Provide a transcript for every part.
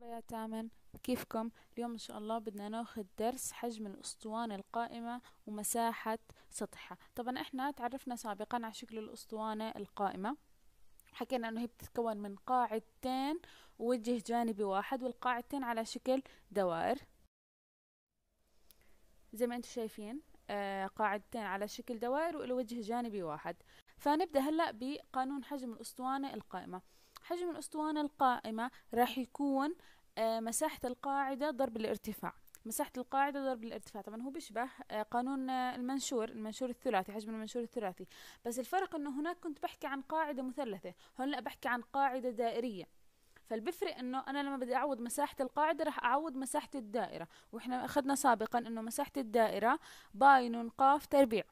مرحبا يا تامن كيفكم اليوم ان شاء الله بدنا ناخذ درس حجم الاسطوانه القائمه ومساحه سطحها طبعا احنا تعرفنا سابقا على شكل الاسطوانه القائمه حكينا انه هي بتتكون من قاعدتين ووجه جانبي واحد والقاعدتين على شكل دوائر زي ما انتم شايفين آه، قاعدتين على شكل دوائر وله وجه جانبي واحد فنبدا هلا بقانون حجم الاسطوانه القائمه حجم الأسطوانة القائمة راح يكون آه، مساحة القاعدة ضرب الارتفاع مساحة القاعدة ضرب الارتفاع طبعا هو بيشبه آه، قانون آه، المنشور المنشور الثلاثي حجم المنشور الثلاثي بس الفرق انه هناك كنت بحكي عن قاعدة مثلثة هون لا بحكي عن قاعدة دائرية فالبفرق انه انا لما بدي اعوض مساحه القاعده راح اعوض مساحه الدائره واحنا اخذنا سابقا انه مساحه الدائره باي نون قاف تربيع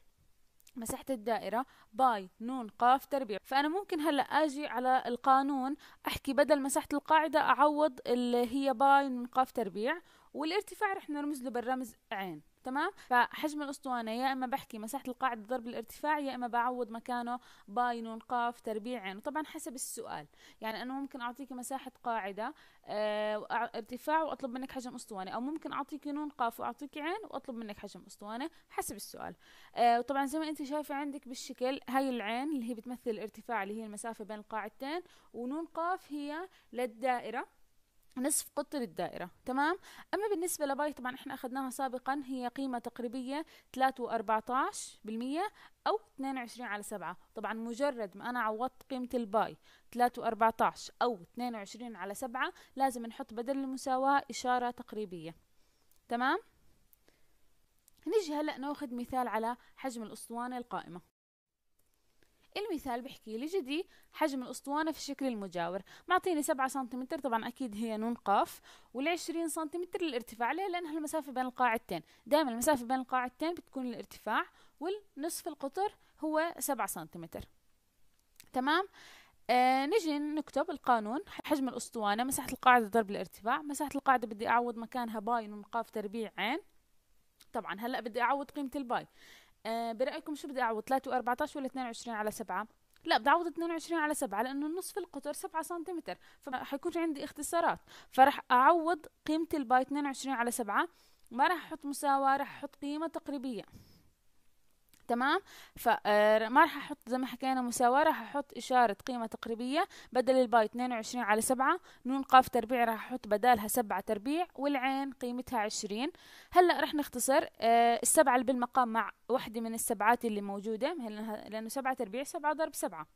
مساحة الدائرة باي نون قاف تربيع فأنا ممكن هلأ أجي على القانون أحكي بدل مساحة القاعدة أعوض اللي هي باي نون قاف تربيع والارتفاع رح نرمز له بالرمز عين تمام فحجم الاسطوانه يا اما بحكي مساحه القاعده ضرب الارتفاع يا اما بعوض مكانه باي نون قاف تربيع عين وطبعا حسب السؤال يعني انا ممكن اعطيك مساحه قاعده آه ارتفاع واطلب منك حجم اسطوانه او ممكن اعطيك نون قاف واعطيك عين واطلب منك حجم اسطوانه حسب السؤال آه وطبعا زي ما انت شايفه عندك بالشكل هاي العين اللي هي بتمثل الارتفاع اللي هي المسافه بين القاعدتين ونون قاف هي للدائره نصف قطر الدائرة تمام أما بالنسبة لباي طبعا احنا أخذناها سابقا هي قيمة تقريبية 3.14% أو 22 على 7 طبعا مجرد ما أنا عوضت قيمة الباي 3.14 أو 22 على 7 لازم نحط بدل المساواة إشارة تقريبية تمام نيجي هلأ ناخذ مثال على حجم الأسطوانة القائمة المثال بحكي لي جدي حجم الأسطوانة في الشكل المجاور معطيني سبعة سنتيمتر طبعا أكيد هي نون قاف والعشرين سنتيمتر الارتفاع ليه لأنها المسافة بين القاعدتين دائما المسافة بين القاعدتين بتكون الارتفاع والنصف القطر هو سبعة سنتيمتر تمام آه نجي نكتب القانون حجم الأسطوانة مساحة القاعدة ضرب الارتفاع مساحة القاعدة بدي أعوض مكانها باي نون قاف تربيع عين طبعا هلا بدي أعوض قيمة الباي آه، برايكم شو بدي اعوض 3 و14 ولا 22 على 7 لا بدي اعوض 22 على 7 لانه نصف القطر 7 سم فحيكون عندي اختصارات فرح اعوض قيمه الباي 22 على 7 ما راح احط مساواه راح احط قيمه تقريبيه تمام فما آه، راح احط زي ما حكينا مساواه راح احط اشاره قيمه تقريبيه بدل الباي 22 على 7 نون قاف تربيع راح احط بدالها 7 تربيع والعين قيمتها 20 هلا راح نختصر آه، السبعه اللي بالمقام مع وحده من السبعات اللي موجوده لانه 7 تربيع 7 ضرب 7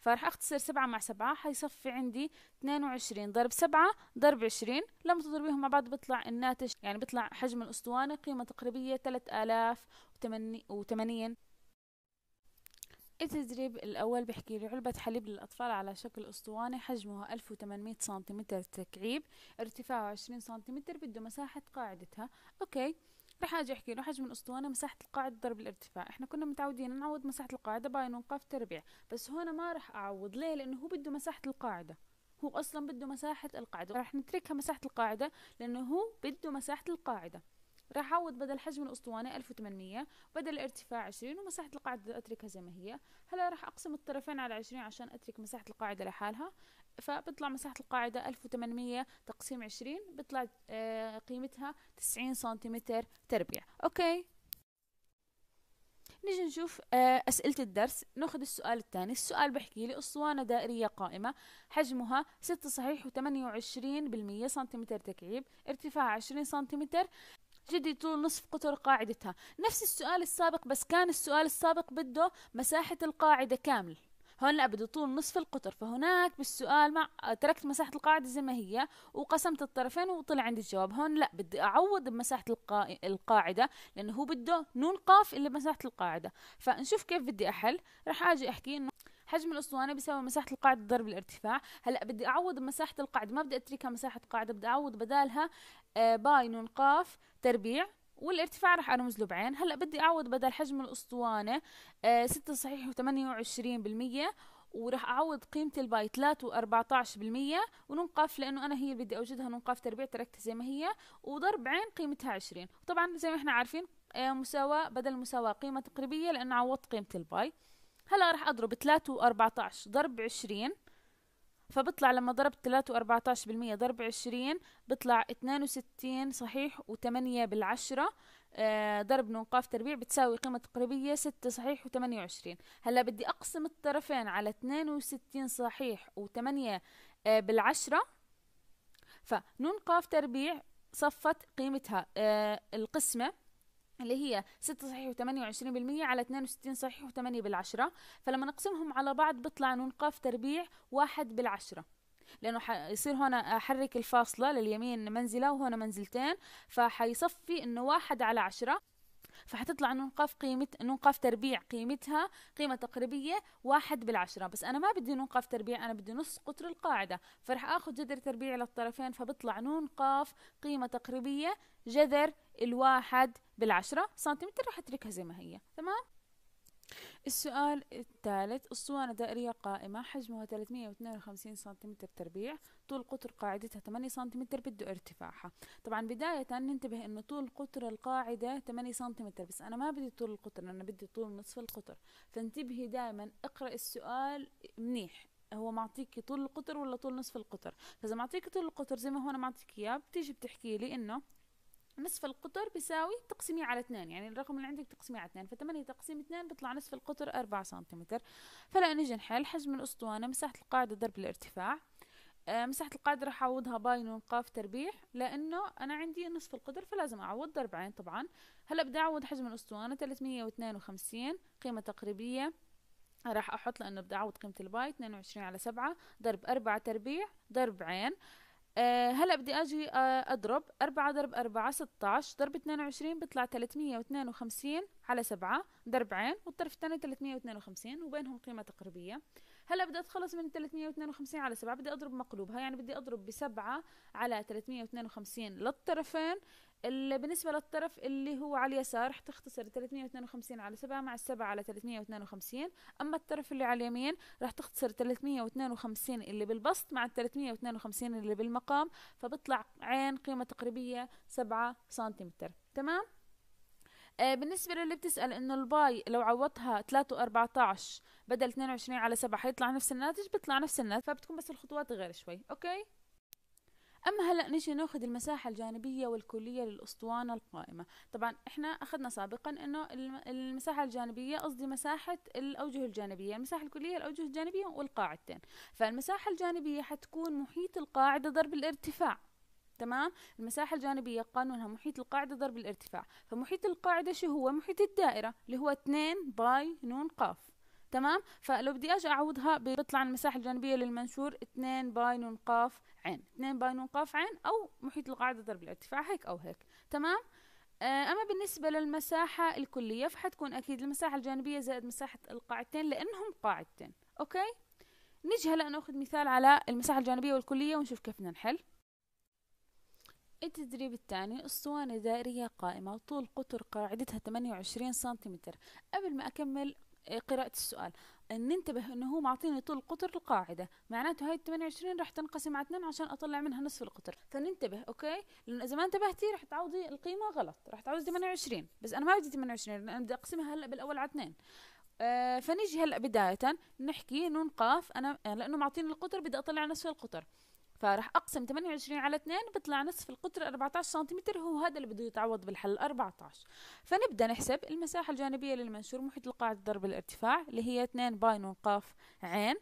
فراح اختصر سبعة مع سبعة حيصفي عندي 22 ضرب سبعة ضرب 20 لما تضربيهم مع بعض بيطلع الناتج يعني بيطلع حجم الاسطوانة قيمة تقريبية 3080 التدريب الأول بحكي لي علبة حليب للأطفال على شكل أسطوانة حجمها 1800 سنتيمتر تكعيب ارتفاعها 20 سنتيمتر بده مساحة قاعدتها أوكي رح اجي احكي له حجم الاسطوانه مساحه القاعده ضرب الارتفاع احنا كنا متعودين نعوض مساحه القاعده باين ونقاف تربيع بس هون ما رح اعوض ليه لانه هو بده مساحه القاعده هو اصلا بده مساحه القاعده رح نتركها مساحه القاعده لانه هو بده مساحه القاعده راح أعوض بدل حجم الأسطوانة 1800 بدل الارتفاع 20 ومساحة القاعدة أتركها زي ما هي هلا راح أقسم الطرفين على 20 عشان أترك مساحة القاعدة لحالها فبطلع مساحة القاعدة 1800 تقسيم 20 بطلع آه، قيمتها 90 سنتيمتر تربيع أوكي نيجي نشوف آه، أسئلة الدرس ناخذ السؤال الثاني السؤال بحكي لي أسطوانة دائرية قائمة حجمها 6 صحيح و28% سنتيمتر تكعيب ارتفاع 20 سنتيمتر جدي طول نصف قطر قاعدتها نفس السؤال السابق بس كان السؤال السابق بده مساحة القاعدة كامل هون بده طول نصف القطر فهناك بالسؤال مع تركت مساحة القاعدة زي ما هي وقسمت الطرفين وطلع عندي الجواب هون لا بدي أعوض بمساحة القا... القاعدة لأنه هو بده نون قاف اللي بمساحة القاعدة فنشوف كيف بدي أحل رح أجي أحكي إنه حجم الاسطوانه بيساوي مساحه القاعده ضرب الارتفاع هلا بدي اعوض مساحه القاعده ما بدي اتركها مساحه قاعده بدي اعوض بدالها آه، باي نون قاف تربيع والارتفاع رح ارمز له بعين هلا بدي اعوض بدل حجم الاسطوانه 6 آه، صحيح و28% وراح اعوض قيمه الباي 3 و14% ونون قاف لانه انا هي اللي بدي اوجدها نون قاف تربيع تركتها زي ما هي وضرب عين قيمتها 20 طبعا زي ما احنا عارفين آه، مساواه بدل مساواه قيمه تقريبيه لانه عوضت قيمه الباي هلا راح اضرب 3 و14 ضرب 20 فبطلع لما ضربت 3 و14% ضرب 20 بطلع 62 صحيح و8 بالعشرة آه، ضرب نقاف تربيع بتساوي قيمة تقريبية 6 صحيح و28 هلا بدي أقسم الطرفين على 62 صحيح و8 آه، بالعشرة فنون قاف تربيع صفت قيمتها آه، القسمة اللي هي 6 صحيح و28% على 62 صحيح و8 بالعشرة فلما نقسمهم على بعض بيطلع نون قاف تربيع 1 بالعشرة لأنه حيصير هون أحرك الفاصلة لليمين منزلة وهنا منزلتين فحيصفي إنه واحد على عشرة فحتطلع نقاف قيمة نقاف تربيع قيمتها قيمة تقريبية واحد بالعشرة بس أنا ما بدي نقاف تربيع أنا بدي نص قطر القاعدة فرح آخذ جذر تربيع للطرفين فبطلع نون قاف قيمة تقريبية جذر الواحد بالعشرة سنتيمتر رح أتركها زي ما هي تمام السؤال الثالث أسطوانة دائرية قائمة حجمها 352 سنتيمتر تربيع طول قطر قاعدتها 8 سنتيمتر بده ارتفاعها طبعا بداية ننتبه انه طول قطر القاعدة 8 سنتيمتر بس انا ما بدي طول القطر انا بدي طول نصف القطر فانتبهي دائما اقرأ السؤال منيح هو معطيك طول القطر ولا طول نصف القطر فاذا معطيك طول القطر زي ما هو انا معطيك اياه بتيجي بتحكي لي انه نصف القطر بيساوي تقسميه على اثنان يعني الرقم اللي عندك تقسميه على اثنان فثمانية تقسيم اثنان بيطلع نصف القطر أربعة سنتيمتر فلا نجي نحل حجم الأسطوانة مساحة القاعدة ضرب الارتفاع آه مساحة القاعدة راح أعوضها باي نون قاف تربيع لأنه أنا عندي نصف القطر فلازم أعوض ضرب عين طبعا هلا بدي أعوض حجم الأسطوانة 352 قيمة تقريبية راح أحط لأنه بدي أعوض قيمة الباي 22 على 7 ضرب 4 تربيع ضرب عين آه، هلا بدي اجي آه، اضرب أربعة ضرب أربعة 16 ضرب اثنين وعشرين بيطلع 352 واثنين وخمسين على سبعة ضرب عين والطرف الثاني 352 واثنين وخمسين وبينهم قيمة تقريبية هلا بدي اتخلص من 352 واثنين وخمسين على سبعة بدي اضرب مقلوبها يعني بدي اضرب بسبعة على 352 واثنين وخمسين للطرفين بالنسبة للطرف اللي هو على اليسار حتختصر 352 على 7 مع 7 على 352 أما الطرف اللي على اليمين راح تختصر 352 اللي بالبسط مع 352 اللي بالمقام فبطلع عين قيمة تقريبية 7 سنتيمتر تمام؟ آه، بالنسبة للي بتسأل انه الباي لو عوضتها 3 و14 بدل 22 على 7 حيطلع نفس الناتج بيطلع نفس الناتج فبتكون بس الخطوات غير شوي اوكي اما هلا نجي ناخذ المساحه الجانبيه والكليه للاسطوانه القائمه طبعا احنا اخذنا سابقا انه المساحه الجانبيه قصدي مساحه الاوجه الجانبيه المساحه الكليه الاوجه الجانبيه والقاعدتين فالمساحه الجانبيه حتكون محيط القاعده ضرب الارتفاع تمام المساحة الجانبية قانونها محيط القاعدة ضرب الارتفاع فمحيط القاعدة شو هو محيط الدائرة اللي هو 2 باي نون قاف تمام فلو بدي اجي اعوضها بيطلع المساحه الجانبيه للمنشور 2 باي نون قاف عين 2 باي نون قاف عين او محيط القاعده ضرب الارتفاع هيك او هيك تمام آه، اما بالنسبه للمساحه الكليه فحتكون اكيد المساحه الجانبيه زائد مساحه القاعدتين لانهم قاعدتين اوكي نجي هلا ناخذ مثال على المساحه الجانبيه والكليه ونشوف كيف بدنا نحل التدريب الثاني اسطوانة دائرية قائمة طول قطر قاعدتها 28 سنتيمتر قبل ما أكمل قراءة السؤال ننتبه انه هو معطيني طول قطر القاعدة معناته هاي 28 راح تنقسم على 2 عشان اطلع منها نصف القطر فننتبه اوكي لانه اذا ما انتبهتي راح تعوضي القيمة غلط راح تعوضي 28 بس انا ما بدي 28 انا بدي اقسمها هلا بالاول على 2 آه فنيجي هلا بداية نحكي نون قاف انا لانه معطيني القطر بدي اطلع نصف القطر فراح اقسم 28 على 2 بيطلع نصف القطر 14 سنتيمتر هو هذا اللي بده يتعوض بالحل 14 فنبدا نحسب المساحه الجانبيه للمنشور محيط القاعده ضرب الارتفاع اللي هي 2 باي نون قاف عين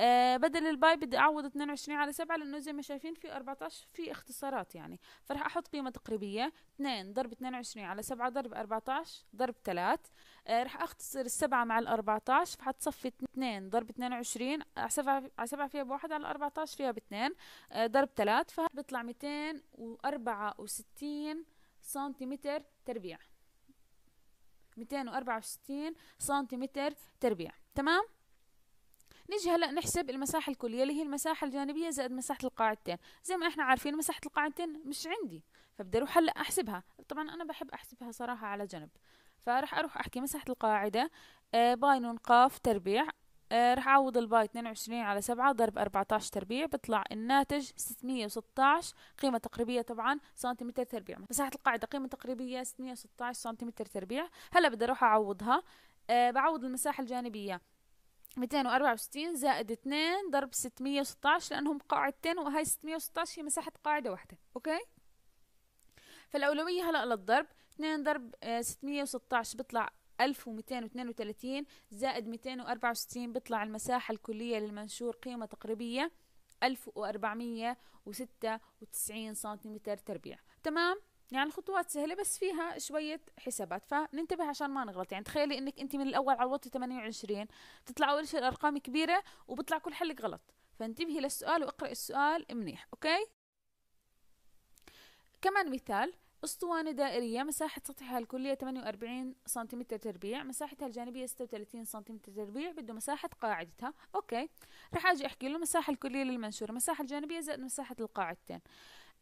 آه بدل الباي بدي اعوض 22 على 7 لانه زي ما شايفين في 14 في اختصارات يعني فراح احط قيمه تقريبيه 2 ضرب 22 على 7 ضرب 14 ضرب 3 آه راح اختصر السبعة مع ال 14 فحتصفي 2 ضرب 22 على 7 على 7 فيها بواحد على 14 فيها ب آه ضرب 3 فبيطلع 264 سنتيمتر تربيع 264 سنتيمتر تربيع تمام نيجي هلا نحسب المساحه الكليه اللي هي المساحه الجانبيه زائد مساحه القاعدتين زي ما احنا عارفين مساحه القاعدتين مش عندي فبدي اروح هلا احسبها طبعا انا بحب احسبها صراحه على جنب فراح اروح احكي مساحه القاعده آه، باي نون قاف تربيع آه، راح أعوض الباي 22 على 7 ضرب 14 تربيع بيطلع الناتج 616 قيمة تقريبية طبعا سنتيمتر تربيع مساحة القاعدة قيمة تقريبية 616 سنتيمتر تربيع هلا بدي أروح أعوضها آه بعوض المساحة الجانبية 264 زائد 2 ضرب 616 لأنهم قاعدتين وهي 616 هي مساحة قاعدة واحدة أوكي فالأولوية هلأ للضرب 2 ضرب 616 آه، بيطلع 1232 زائد 264 بيطلع المساحة الكلية للمنشور قيمة تقريبية 1496 سنتيمتر تربيع تمام يعني الخطوات سهلة بس فيها شوية حسابات فننتبه عشان ما نغلط يعني تخيلي انك انت من الاول عوضتي 28 بتطلع اول شيء الارقام كبيرة وبطلع كل حلك غلط فانتبهي للسؤال واقرأي السؤال منيح اوكي كمان مثال اسطوانة دائرية مساحة سطحها الكلية 48 سنتيمتر تربيع مساحتها الجانبية 36 سنتيمتر تربيع بده مساحة قاعدتها أوكي رح أجي أحكي له المساحة الكلية للمنشورة المساحة الجانبية زائد مساحة القاعدتين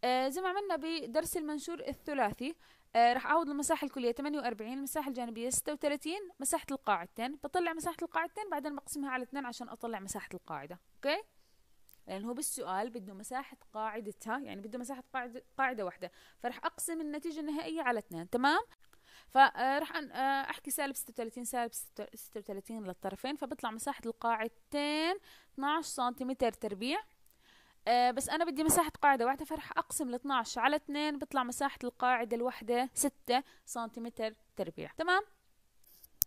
آه زي ما عملنا بدرس المنشور الثلاثي آه راح اعوض المساحه الكليه 48 المساحه الجانبيه 36 مساحه القاعدتين بطلع مساحه القاعدتين بعدين بقسمها على 2 عشان اطلع مساحه القاعده اوكي لأنه هو بالسؤال بده مساحة قاعدتها يعني بده مساحة قاعدة, قاعدة واحدة فرح أقسم النتيجة النهائية على 2 تمام فرح آه، آه، أحكي سالب 36 سالب 36 للطرفين فبطلع مساحة القاعدتين 12 سنتيمتر تربيع أه بس انا بدي مساحه قاعده واحده فرح اقسم ال 12 على 2 بطلع مساحه القاعده الواحده 6 سنتيمتر تربيع تمام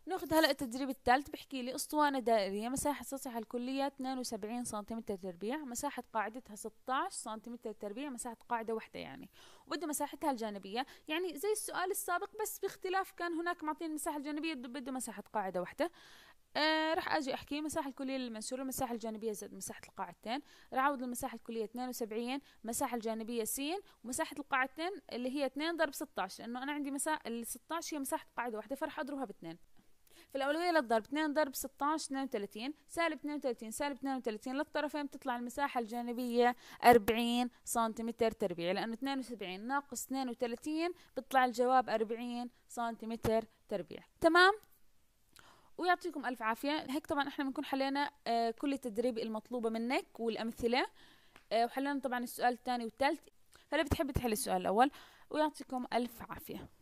ناخذ هلا التدريب الثالث بحكي لي اسطوانه دائريه مساحه سطحها الكليه 72 سنتيمتر تربيع مساحه قاعدتها 16 سنتيمتر تربيع مساحه قاعده واحده يعني وبده مساحتها الجانبيه يعني زي السؤال السابق بس باختلاف كان هناك معطين المساحه الجانبيه بده مساحه قاعده واحده آه راح اجي احكي المساحه الكليه للمنشور المساحه الجانبيه زائد مساحه القاعدتين راح اعوض المساحه الكليه 72 المساحه الجانبيه س ومساحه القاعدتين اللي هي 2 ضرب 16 لانه انا عندي مساحه ال 16 هي مساحه قاعده واحده فراح اضربها في فالأولوية للضرب 2 ضرب 16 32 سالب 32 سالب 32 للطرفين بتطلع المساحة الجانبية 40 سنتيمتر تربيع لأنه 72 ناقص 32 بتطلع الجواب 40 سنتيمتر تربيع تمام؟ ويعطيكم ألف عافية هيك طبعا احنا بنكون حلينا آه، كل التدريب المطلوبة منك والأمثلة آه، وحلينا طبعا السؤال الثاني والثالث فلو بتحب تحل السؤال الأول ويعطيكم ألف عافية